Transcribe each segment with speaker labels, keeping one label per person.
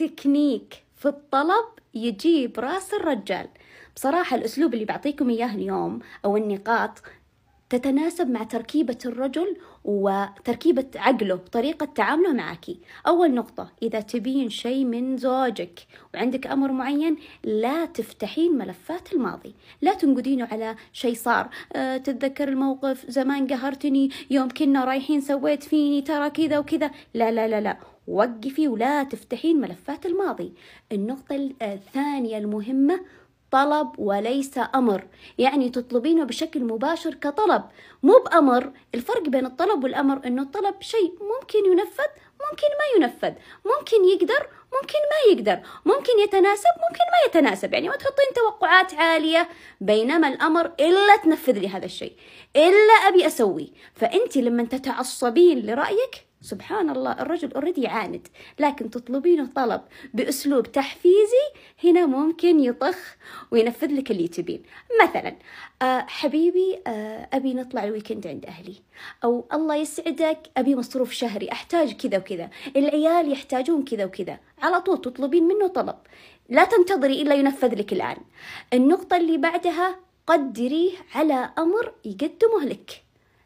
Speaker 1: تكنيك في الطلب يجيب راس الرجال بصراحة الأسلوب اللي بعطيكم إياه اليوم أو النقاط تتناسب مع تركيبة الرجل وتركيبة عقله طريقة تعامله معك أول نقطة إذا تبين شيء من زوجك وعندك أمر معين لا تفتحين ملفات الماضي لا تنقدينه على شيء صار أه تتذكر الموقف زمان قهرتني يوم كنا رايحين سويت فيني ترى كذا وكذا لا لا لا لا وقفي ولا تفتحين ملفات الماضي النقطة آه، الثانية المهمة طلب وليس أمر يعني تطلبينه بشكل مباشر كطلب مو بأمر الفرق بين الطلب والأمر أنه الطلب شيء ممكن ينفذ ممكن ما ينفذ ممكن يقدر ممكن ما يقدر ممكن يتناسب ممكن ما يتناسب يعني ما تحطين توقعات عالية بينما الأمر إلا تنفذ لي هذا الشيء إلا أبي أسوي فأنت لما تتعصبين لرأيك سبحان الله الرجل اوريدي عاند لكن تطلبينه طلب باسلوب تحفيزي هنا ممكن يطخ وينفذ لك اللي تبين مثلا آه، حبيبي آه، ابي نطلع الويكند عند اهلي او الله يسعدك ابي مصروف شهري احتاج كذا وكذا العيال يحتاجون كذا وكذا على طول تطلبين منه طلب لا تنتظري الا ينفذ لك الان النقطه اللي بعدها قدريه على امر يقدمه لك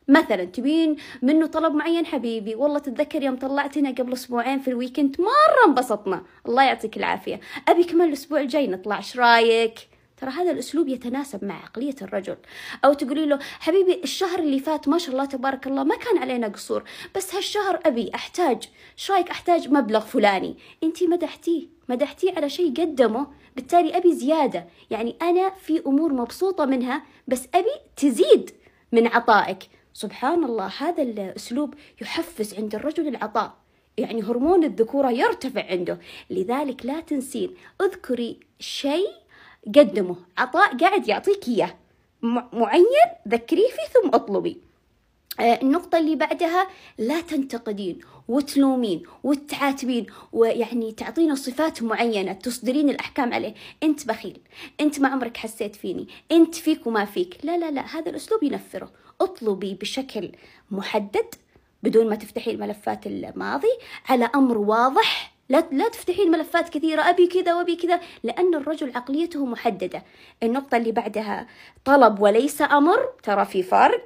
Speaker 1: مثلا تبين منه طلب معين حبيبي والله تتذكر يوم طلعتنا قبل اسبوعين في الويكند مره انبسطنا الله يعطيك العافيه ابي كمان الاسبوع الجاي نطلع ايش رايك ترى هذا الاسلوب يتناسب مع عقليه الرجل او تقولي له حبيبي الشهر اللي فات ما شاء الله تبارك الله ما كان علينا قصور بس هالشهر ابي احتاج ايش رايك احتاج مبلغ فلاني انت مدحتيه مدحتيه على شيء قدمه بالتالي ابي زياده يعني انا في امور مبسوطه منها بس ابي تزيد من عطائك سبحان الله هذا الأسلوب يحفز عند الرجل العطاء يعني هرمون الذكورة يرتفع عنده لذلك لا تنسين اذكري شيء قدمه عطاء قاعد يعطيك إياه معين ذكريه فيه ثم اطلبي آه، النقطة اللي بعدها لا تنتقدين وتلومين وتعاتبين ويعني تعطينا صفات معينة تصدرين الأحكام عليه أنت بخيل أنت ما عمرك حسيت فيني أنت فيك وما فيك لا لا لا هذا الأسلوب ينفره اطلبي بشكل محدد بدون ما تفتحي الملفات الماضي على أمر واضح لا لا تفتحين ملفات كثيرة أبي كذا وأبي كذا لأن الرجل عقليته محددة النقطة اللي بعدها طلب وليس أمر ترى في فرق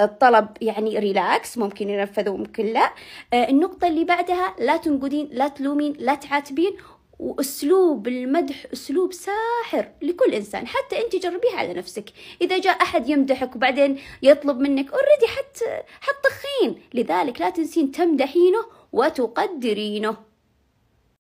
Speaker 1: الطلب يعني ريلاكس ممكن ينفذ وممكن لا آه، النقطة اللي بعدها لا تنقدين لا تلومين لا تعاتبين واسلوب المدح اسلوب ساحر لكل انسان حتى انت جربيها على نفسك اذا جاء احد يمدحك وبعدين يطلب منك اوريدي حتى حتطخين لذلك لا تنسين تمدحينه وتقدرينه